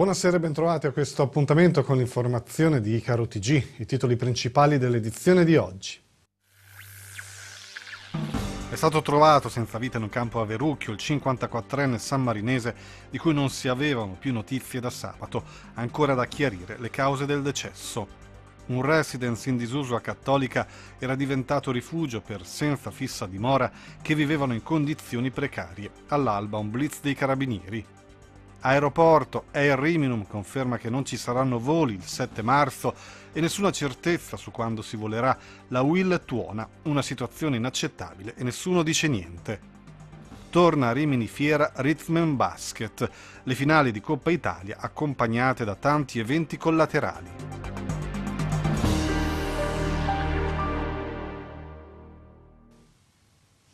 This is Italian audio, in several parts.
Buonasera e bentrovati a questo appuntamento con l'informazione di Icaro TG, i titoli principali dell'edizione di oggi. È stato trovato senza vita in un campo a Verucchio il 54enne sammarinese di cui non si avevano più notizie da sabato, ancora da chiarire le cause del decesso. Un residence in disuso a Cattolica era diventato rifugio per senza fissa dimora che vivevano in condizioni precarie. All'alba un blitz dei carabinieri Aeroporto Air Riminum conferma che non ci saranno voli il 7 marzo e nessuna certezza su quando si volerà. La Will tuona, una situazione inaccettabile e nessuno dice niente. Torna a Rimini Fiera Rhythm Basket, le finali di Coppa Italia accompagnate da tanti eventi collaterali.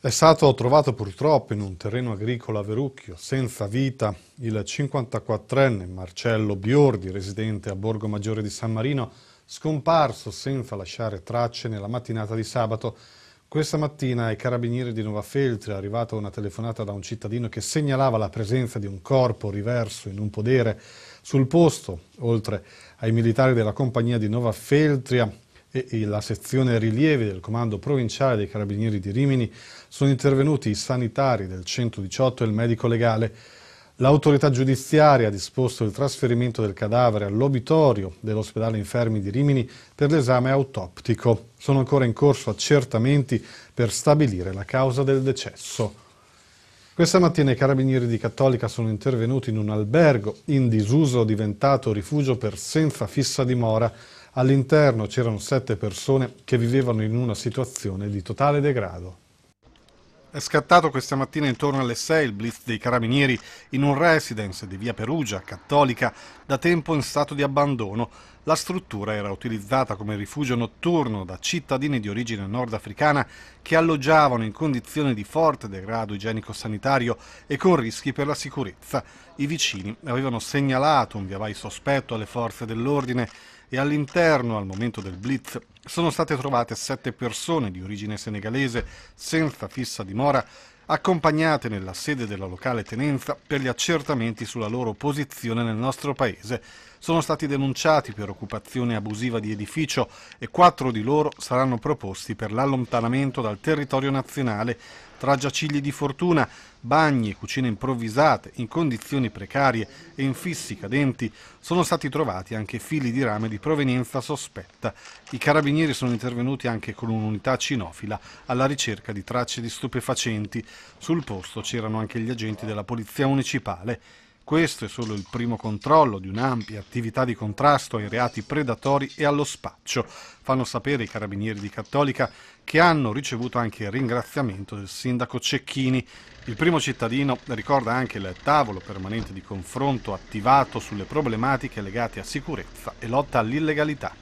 È stato trovato purtroppo in un terreno agricolo a Verucchio, senza vita, il 54enne Marcello Biordi, residente a Borgo Maggiore di San Marino, scomparso senza lasciare tracce nella mattinata di sabato. Questa mattina ai carabinieri di Nova Feltri è arrivata una telefonata da un cittadino che segnalava la presenza di un corpo riverso in un podere sul posto, oltre ai militari della compagnia di Nova Feltria, e la sezione rilievi del comando provinciale dei carabinieri di Rimini sono intervenuti i sanitari del 118 e il medico legale. L'autorità giudiziaria ha disposto il trasferimento del cadavere all'obitorio dell'ospedale infermi di Rimini per l'esame autoptico. Sono ancora in corso accertamenti per stabilire la causa del decesso. Questa mattina i carabinieri di Cattolica sono intervenuti in un albergo in disuso diventato rifugio per senza fissa dimora. All'interno c'erano sette persone che vivevano in una situazione di totale degrado. È scattato questa mattina intorno alle 6 il blitz dei carabinieri in un residence di via Perugia, cattolica, da tempo in stato di abbandono. La struttura era utilizzata come rifugio notturno da cittadini di origine nordafricana che alloggiavano in condizioni di forte degrado igienico-sanitario e con rischi per la sicurezza. I vicini avevano segnalato un viavai sospetto alle forze dell'ordine e all'interno, al momento del blitz, sono state trovate sette persone di origine senegalese senza fissa dimora accompagnate nella sede della locale tenenza per gli accertamenti sulla loro posizione nel nostro paese sono stati denunciati per occupazione abusiva di edificio e quattro di loro saranno proposti per l'allontanamento dal territorio nazionale tra giacigli di fortuna, bagni e cucine improvvisate in condizioni precarie e infissi cadenti, sono stati trovati anche fili di rame di provenienza sospetta. I carabinieri sono intervenuti anche con un'unità cinofila alla ricerca di tracce di stupefacenti. Sul posto c'erano anche gli agenti della polizia municipale questo è solo il primo controllo di un'ampia attività di contrasto ai reati predatori e allo spaccio, fanno sapere i carabinieri di Cattolica che hanno ricevuto anche il ringraziamento del sindaco Cecchini. Il primo cittadino ricorda anche il tavolo permanente di confronto attivato sulle problematiche legate a sicurezza e lotta all'illegalità.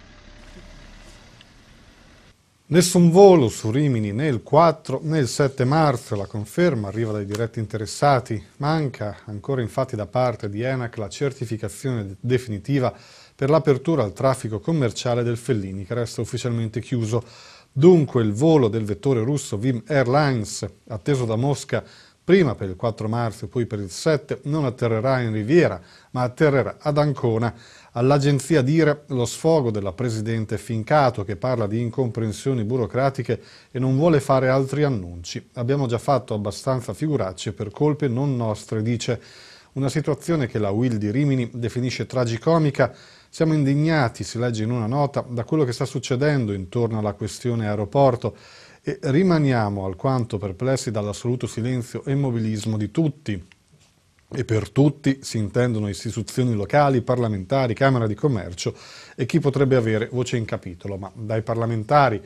Nessun volo su Rimini né il 4 né il 7 marzo, la conferma arriva dai diretti interessati. Manca ancora infatti da parte di ENAC la certificazione definitiva per l'apertura al traffico commerciale del Fellini, che resta ufficialmente chiuso. Dunque il volo del vettore russo Vim Airlines, atteso da Mosca prima per il 4 marzo e poi per il 7, non atterrerà in Riviera, ma atterrerà ad Ancona. All'agenzia dire lo sfogo della Presidente Fincato che parla di incomprensioni burocratiche e non vuole fare altri annunci. Abbiamo già fatto abbastanza figuracce per colpe non nostre, dice. Una situazione che la Will di Rimini definisce tragicomica siamo indignati, si legge in una nota, da quello che sta succedendo intorno alla questione aeroporto e rimaniamo alquanto perplessi dall'assoluto silenzio e immobilismo di tutti e per tutti si intendono istituzioni locali, parlamentari, Camera di Commercio e chi potrebbe avere voce in capitolo, ma dai parlamentari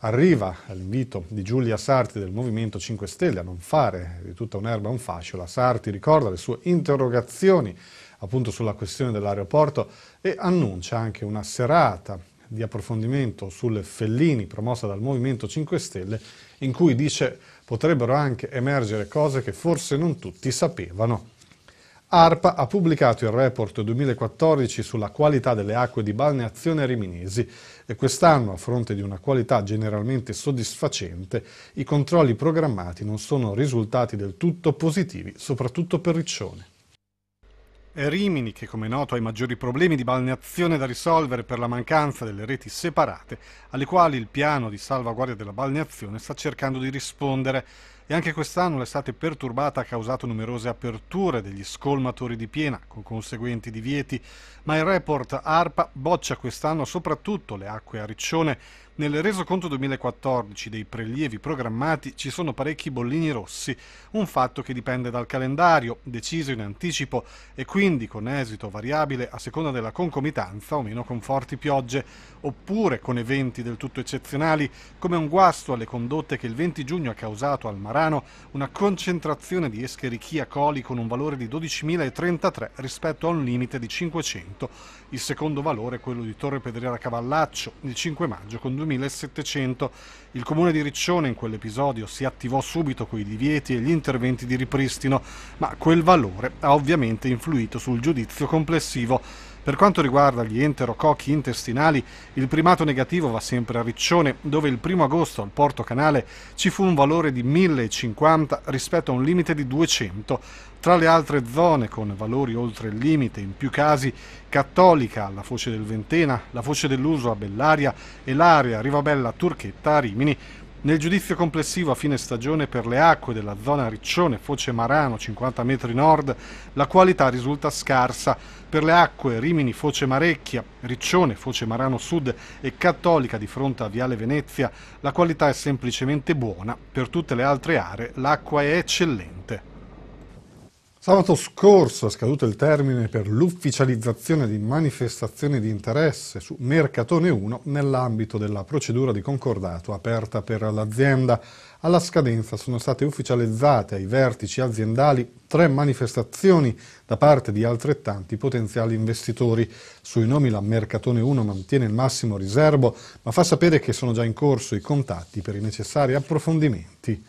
arriva l'invito di Giulia Sarti del Movimento 5 Stelle a non fare di tutta un'erba un fascio. La Sarti ricorda le sue interrogazioni appunto sulla questione dell'aeroporto e annuncia anche una serata di approfondimento sulle Fellini promossa dal Movimento 5 Stelle in cui dice potrebbero anche emergere cose che forse non tutti sapevano. ARPA ha pubblicato il report 2014 sulla qualità delle acque di balneazione riminesi e quest'anno, a fronte di una qualità generalmente soddisfacente, i controlli programmati non sono risultati del tutto positivi, soprattutto per Riccione. È Rimini, che come noto ha i maggiori problemi di balneazione da risolvere per la mancanza delle reti separate, alle quali il piano di salvaguardia della balneazione sta cercando di rispondere. E anche quest'anno l'estate perturbata ha causato numerose aperture degli scolmatori di piena, con conseguenti divieti, ma il report ARPA boccia quest'anno soprattutto le acque a riccione. Nel resoconto 2014 dei prelievi programmati ci sono parecchi bollini rossi, un fatto che dipende dal calendario, deciso in anticipo e quindi con esito variabile a seconda della concomitanza o meno con forti piogge, oppure con eventi del tutto eccezionali, come un guasto alle condotte che il 20 giugno ha causato al mare Marano, una concentrazione di Escherichia coli con un valore di 12.033 rispetto a un limite di 500. Il secondo valore è quello di Torre Pedriera Cavallaccio, il 5 maggio con 2.700. Il comune di Riccione in quell'episodio si attivò subito con i divieti e gli interventi di ripristino, ma quel valore ha ovviamente influito sul giudizio complessivo. Per quanto riguarda gli enterococchi intestinali, il primato negativo va sempre a Riccione, dove il 1 agosto al Porto Canale ci fu un valore di 1050 rispetto a un limite di 200. Tra le altre zone con valori oltre il limite, in più casi, Cattolica, la Foce del Ventena, la Foce dell'Uso a Bellaria e l'area Rivabella Turchetta a Rimini, nel giudizio complessivo a fine stagione per le acque della zona Riccione, Foce Marano, 50 metri nord, la qualità risulta scarsa. Per le acque Rimini, Foce Marecchia, Riccione, Foce Marano Sud e Cattolica di fronte a Viale Venezia, la qualità è semplicemente buona. Per tutte le altre aree l'acqua è eccellente. Sabato scorso è scaduto il termine per l'ufficializzazione di manifestazioni di interesse su Mercatone 1 nell'ambito della procedura di concordato aperta per l'azienda. Alla scadenza sono state ufficializzate ai vertici aziendali tre manifestazioni da parte di altrettanti potenziali investitori. Sui nomi la Mercatone 1 mantiene il massimo riservo, ma fa sapere che sono già in corso i contatti per i necessari approfondimenti.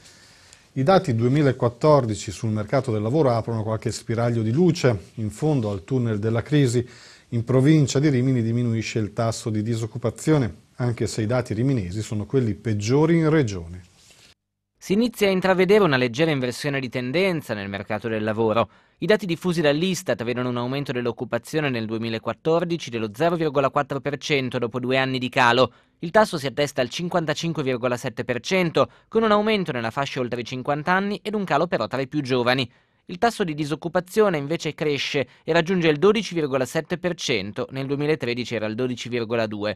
I dati 2014 sul mercato del lavoro aprono qualche spiraglio di luce in fondo al tunnel della crisi. In provincia di Rimini diminuisce il tasso di disoccupazione, anche se i dati riminesi sono quelli peggiori in regione. Si inizia a intravedere una leggera inversione di tendenza nel mercato del lavoro. I dati diffusi dall'Istat vedono un aumento dell'occupazione nel 2014 dello 0,4% dopo due anni di calo. Il tasso si attesta al 55,7%, con un aumento nella fascia oltre i 50 anni ed un calo però tra i più giovani. Il tasso di disoccupazione invece cresce e raggiunge il 12,7%, nel 2013 era il 12,2%.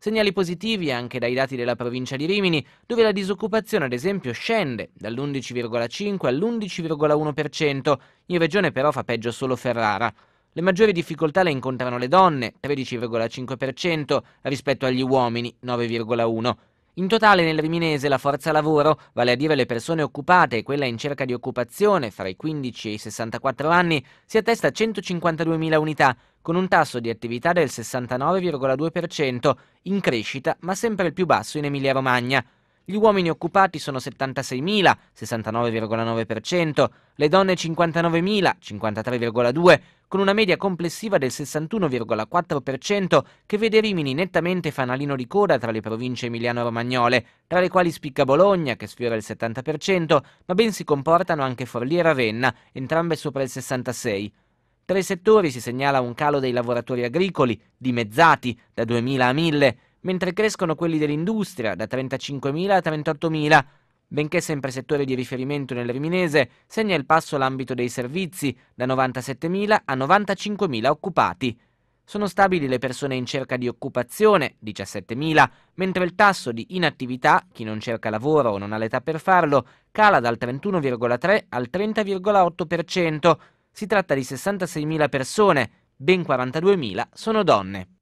Segnali positivi anche dai dati della provincia di Rimini, dove la disoccupazione ad esempio scende dall'11,5 all'11,1%, in regione però fa peggio solo Ferrara. Le maggiori difficoltà le incontrano le donne, 13,5%, rispetto agli uomini, 9,1%. In totale nel Riminese la forza lavoro, vale a dire le persone occupate e quella in cerca di occupazione fra i 15 e i 64 anni, si attesta a 152.000 unità, con un tasso di attività del 69,2%, in crescita ma sempre il più basso in Emilia-Romagna. Gli uomini occupati sono 76.000, 69,9%, le donne 59.000, 53,2%, con una media complessiva del 61,4% che vede Rimini nettamente fanalino di coda tra le province emiliano-romagnole, tra le quali spicca Bologna che sfiora il 70%, ma ben si comportano anche Forlì e Ravenna, entrambe sopra il 66%. Tra i settori si segnala un calo dei lavoratori agricoli, dimezzati da 2.000 a 1.000, mentre crescono quelli dell'industria da 35.000 a 38.000. Benché sempre settore di riferimento nel Riminese, segna il passo l'ambito dei servizi, da 97.000 a 95.000 occupati. Sono stabili le persone in cerca di occupazione, 17.000, mentre il tasso di inattività, chi non cerca lavoro o non ha l'età per farlo, cala dal 31,3 al 30,8%. Si tratta di 66.000 persone, ben 42.000 sono donne.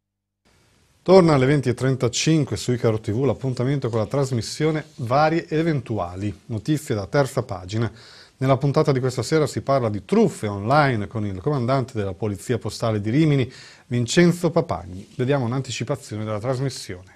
Torna alle 20.35 su Icaro TV l'appuntamento con la trasmissione Varie ed eventuali, notizie da terza pagina. Nella puntata di questa sera si parla di truffe online con il comandante della Polizia Postale di Rimini, Vincenzo Papagni. Vediamo un'anticipazione della trasmissione.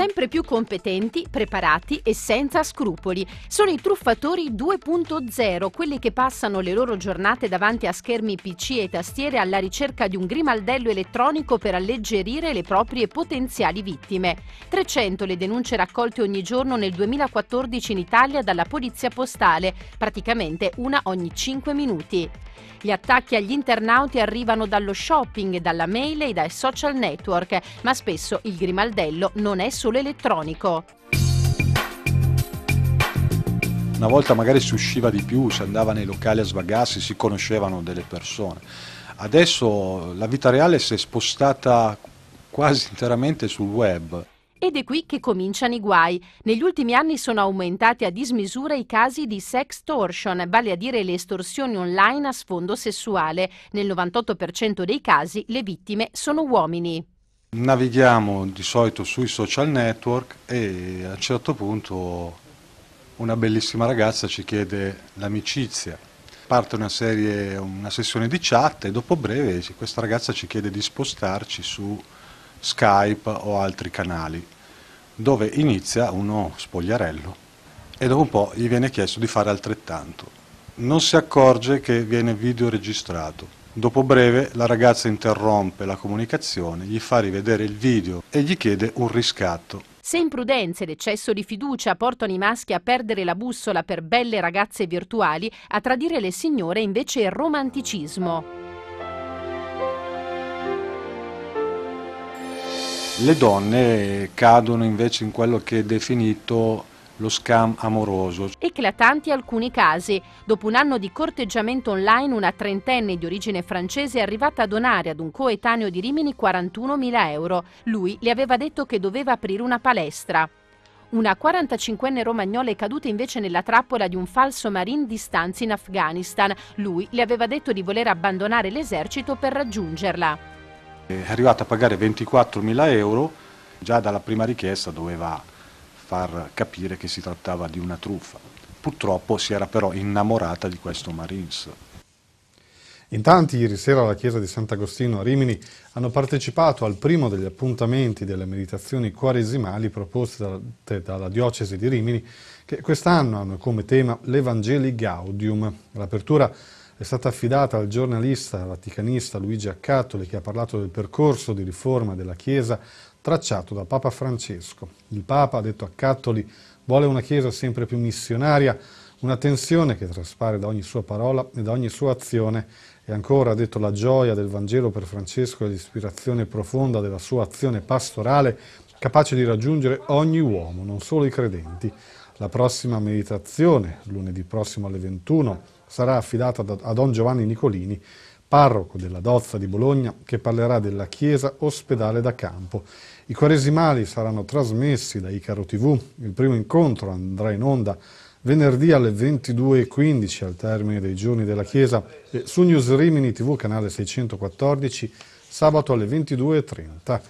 sempre più competenti, preparati e senza scrupoli. Sono i truffatori 2.0, quelli che passano le loro giornate davanti a schermi PC e tastiere alla ricerca di un grimaldello elettronico per alleggerire le proprie potenziali vittime. 300 le denunce raccolte ogni giorno nel 2014 in Italia dalla polizia postale, praticamente una ogni 5 minuti. Gli attacchi agli internauti arrivano dallo shopping, dalla mail e dai social network, ma spesso il grimaldello non è solo elettronico. Una volta magari si usciva di più, si andava nei locali a svagarsi, si conoscevano delle persone. Adesso la vita reale si è spostata quasi interamente sul web. Ed è qui che cominciano i guai. Negli ultimi anni sono aumentati a dismisura i casi di sextortion, vale a dire le estorsioni online a sfondo sessuale. Nel 98% dei casi le vittime sono uomini. Navighiamo di solito sui social network e a un certo punto una bellissima ragazza ci chiede l'amicizia. Parte una, serie, una sessione di chat e dopo breve questa ragazza ci chiede di spostarci su Skype o altri canali dove inizia uno spogliarello e dopo un po' gli viene chiesto di fare altrettanto. Non si accorge che viene videoregistrato Dopo breve la ragazza interrompe la comunicazione, gli fa rivedere il video e gli chiede un riscatto. Se imprudenza ed eccesso di fiducia portano i maschi a perdere la bussola per belle ragazze virtuali, a tradire le signore invece è il romanticismo. Le donne cadono invece in quello che è definito lo scam amoroso. Eclatanti alcuni casi. Dopo un anno di corteggiamento online, una trentenne di origine francese è arrivata a donare ad un coetaneo di Rimini 41.000 euro. Lui le aveva detto che doveva aprire una palestra. Una 45enne romagnola è caduta invece nella trappola di un falso marine di stanza in Afghanistan. Lui le aveva detto di voler abbandonare l'esercito per raggiungerla. È arrivata a pagare 24.000 euro, già dalla prima richiesta doveva far capire che si trattava di una truffa. Purtroppo si era però innamorata di questo Marines. In tanti ieri sera alla chiesa di Sant'Agostino a Rimini hanno partecipato al primo degli appuntamenti delle meditazioni quaresimali proposte dalla diocesi di Rimini che quest'anno hanno come tema l'Evangeli Gaudium. L'apertura è stata affidata al giornalista vaticanista Luigi Accattoli che ha parlato del percorso di riforma della Chiesa tracciato da Papa Francesco. Il Papa, ha detto a Cattoli, vuole una Chiesa sempre più missionaria, una tensione che traspare da ogni sua parola e da ogni sua azione. E ancora, ha detto, la gioia del Vangelo per Francesco è l'ispirazione profonda della sua azione pastorale, capace di raggiungere ogni uomo, non solo i credenti. La prossima meditazione, lunedì prossimo alle 21, sarà affidata a Don Giovanni Nicolini, parroco della Dozza di Bologna, che parlerà della Chiesa Ospedale da Campo. I quaresimali saranno trasmessi da Icaro TV. Il primo incontro andrà in onda venerdì alle 22.15 al termine dei giorni della Chiesa e su News Rimini TV, canale 614, sabato alle 22.30.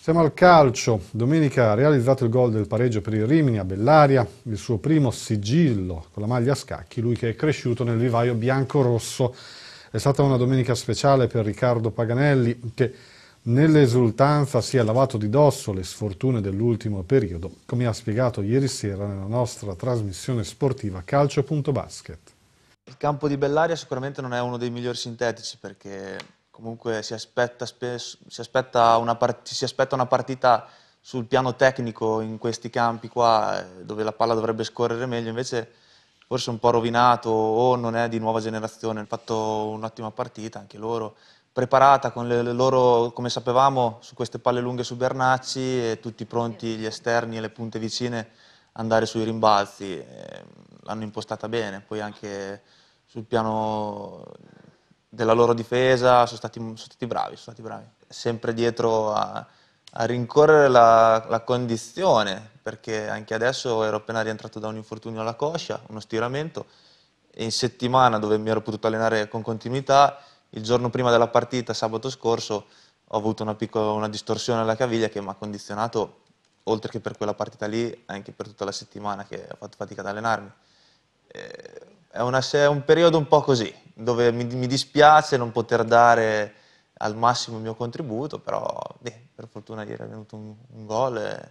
Siamo al calcio. Domenica ha realizzato il gol del pareggio per il Rimini a Bellaria, il suo primo sigillo con la maglia a scacchi, lui che è cresciuto nel vivaio bianco-rosso. È stata una domenica speciale per Riccardo Paganelli che nell'esultanza si è lavato di dosso le sfortune dell'ultimo periodo, come ha spiegato ieri sera nella nostra trasmissione sportiva Calcio.basket. Il campo di Bellaria sicuramente non è uno dei migliori sintetici perché comunque si aspetta, spesso, si aspetta, una, part si aspetta una partita sul piano tecnico in questi campi qua eh, dove la palla dovrebbe scorrere meglio, invece forse un po' rovinato o non è di nuova generazione, hanno fatto un'ottima partita anche loro, preparata con le, loro, come sapevamo, su queste palle lunghe su Bernacci e tutti pronti gli esterni e le punte vicine andare sui rimbalzi, mm, l'hanno impostata bene, poi anche sul piano della loro difesa sono stati, sono stati bravi, sono stati bravi, sempre dietro a a rincorrere la, la, condizione, perché anche adesso ero appena rientrato da un infortunio alla coscia, uno stiramento, e in settimana dove mi ero potuto allenare con continuità, il giorno prima della partita, sabato scorso, ho avuto una piccola una distorsione alla caviglia che mi ha condizionato, oltre che per quella partita lì, anche per tutta la settimana che ho fatto fatica ad allenarmi. Eh, è, una, è un periodo un po' così, dove mi, mi, dispiace non poter dare al massimo il mio contributo, però beh, per fortuna ieri è venuto un, un gol e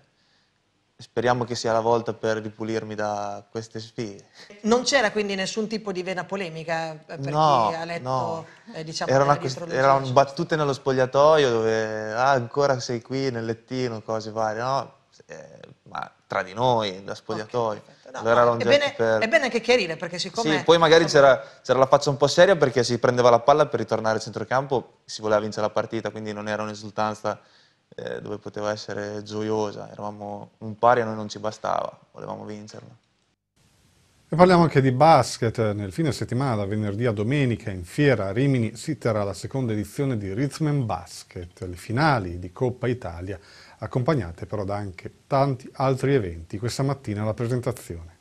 speriamo che sia la volta per ripulirmi da queste sfide. Non c'era quindi nessun tipo di vena polemica eh, per no, chi ha letto, no. eh, diciamo, era una erano battute nello spogliatoio dove ah, ancora sei qui nel lettino, cose varie, no? Eh, ma tra di noi, da spogliatoio. Okay, no, allora è, bene, per... è, bene, anche chiarire perché siccome... Sì, poi magari c'era, la faccia un po' seria perché si prendeva la palla per ritornare al centrocampo, si voleva vincere la partita, quindi non era un'esultanza eh, dove poteva essere gioiosa, eravamo un pari a noi non ci bastava, volevamo vincerla. E parliamo anche di basket. Nel fine settimana, da venerdì a domenica, in fiera a Rimini, si terrà la seconda edizione di Rhythm Basket, le finali di Coppa Italia, accompagnate però da anche tanti altri eventi. Questa mattina la presentazione.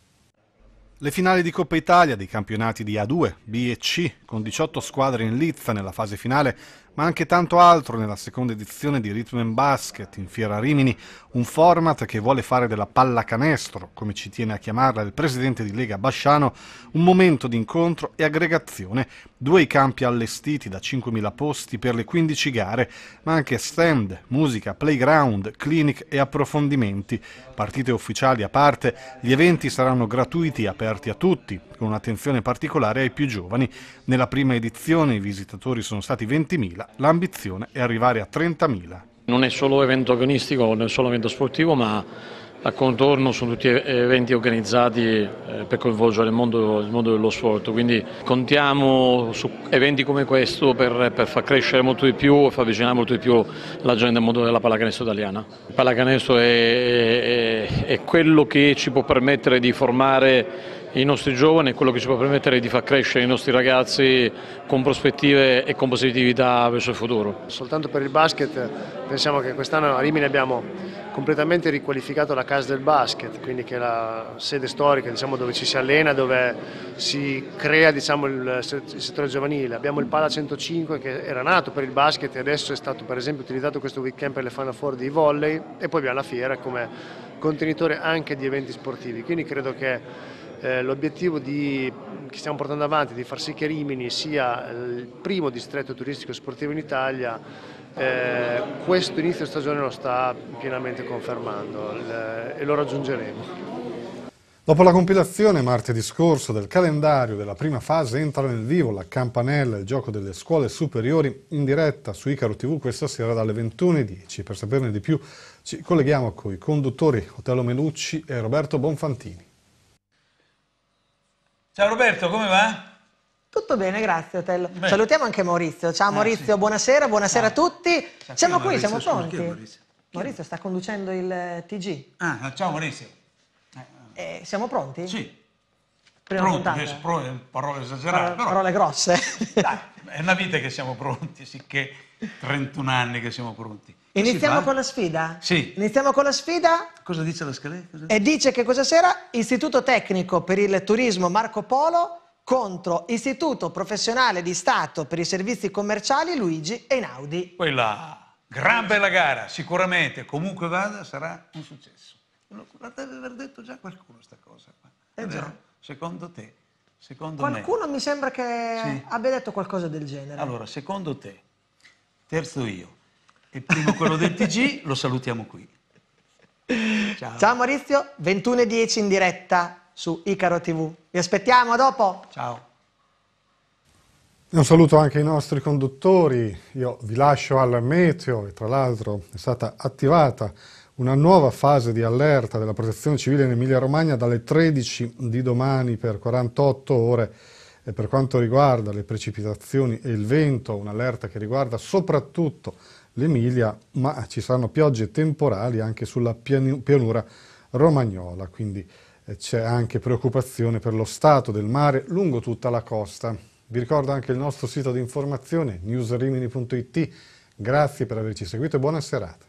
Le finali di Coppa Italia dei campionati di A2, B e C, con 18 squadre in lizza nella fase finale, ma anche tanto altro nella seconda edizione di Rhythm and Basket in Fiera Rimini, un format che vuole fare della pallacanestro, come ci tiene a chiamarla il presidente di Lega Basciano, un momento di incontro e aggregazione, due campi allestiti da 5.000 posti per le 15 gare, ma anche stand, musica, playground, clinic e approfondimenti. Partite ufficiali a parte, gli eventi saranno gratuiti, e aperti a tutti, con un'attenzione particolare ai più giovani. Nella prima edizione i visitatori sono stati 20.000, l'ambizione è arrivare a 30.000. Non è solo evento agonistico, non è solo evento sportivo, ma a contorno sono tutti eventi organizzati eh, per coinvolgere il mondo, il mondo dello sport, quindi contiamo su eventi come questo per, per, far crescere molto di più e far avvicinare molto di più la gente al mondo della pallacanestro italiana. Il pallacanestro è, è, è quello che ci può permettere di formare i nostri giovani e quello che ci può permettere di far crescere i nostri ragazzi con prospettive e con positività verso il futuro. Soltanto per il basket pensiamo che quest'anno a Rimini abbiamo completamente riqualificato la casa del basket, quindi che è la sede storica diciamo, dove ci si allena, dove si crea diciamo, il settore giovanile. Abbiamo il Pala 105 che era nato per il basket e adesso è stato per esempio utilizzato questo weekend per le Final Four di volley e poi abbiamo la fiera come contenitore anche di eventi sportivi. Quindi credo che eh, l'obiettivo che stiamo portando avanti è di far sì che Rimini sia il primo distretto turistico e sportivo in Italia, eh, questo inizio stagione lo sta pienamente confermando e lo raggiungeremo. Dopo la compilazione martedì scorso del calendario della prima fase entra nel vivo la campanella, il gioco delle scuole superiori in diretta su Icaro TV questa sera dalle 21.10. Per saperne di più ci colleghiamo con i conduttori Otello Melucci e Roberto Bonfantini. Ciao Roberto, come va? Tutto bene, grazie Otello. Beh. Salutiamo anche Maurizio. Ciao eh, Maurizio, ah, sì. buonasera, buonasera ah. a tutti. Ciao, siamo qui, Maurizio, siamo pronti. Maurizio? Maurizio? sta conducendo il eh, TG. Ah, ciao Maurizio. Eh, eh, siamo pronti? Sì. Prima pronti, adesso, parole esagerate. Par però... Parole grosse. Dai, è una vita che siamo pronti, sicché 31 anni che siamo pronti. Iniziamo con la sfida? Sì. Iniziamo con la sfida? Cosa dice la scaletta? E dice che cosa sera Istituto Tecnico per il Turismo Marco Polo contro Istituto Professionale di Stato per i Servizi Commerciali Luigi Einaudi. Quella gran bella gara, sicuramente, comunque vada, sarà un successo. aver detto già qualcuno questa cosa qua. Eh È vero? secondo te? Secondo qualcuno me. mi sembra che sì. abbia detto qualcosa del genere. Allora, secondo te, terzo io, il primo quello del TG, lo salutiamo qui. Ciao, Ciao Maurizio, 21.10 in diretta su Icaro TV. Vi aspettiamo a dopo. Ciao. Un saluto anche ai nostri conduttori, io vi lascio al meteo e tra l'altro è stata attivata una nuova fase di allerta della protezione civile in Emilia Romagna dalle 13 di domani per 48 ore e per quanto riguarda le precipitazioni e il vento, un'allerta che riguarda soprattutto l'Emilia, ma ci saranno piogge temporali anche sulla pianura romagnola, quindi eh, c'è anche preoccupazione per lo stato del mare lungo tutta la costa. Vi ricordo anche il nostro sito di informazione newsrimini.it. Grazie per averci seguito e buona serata.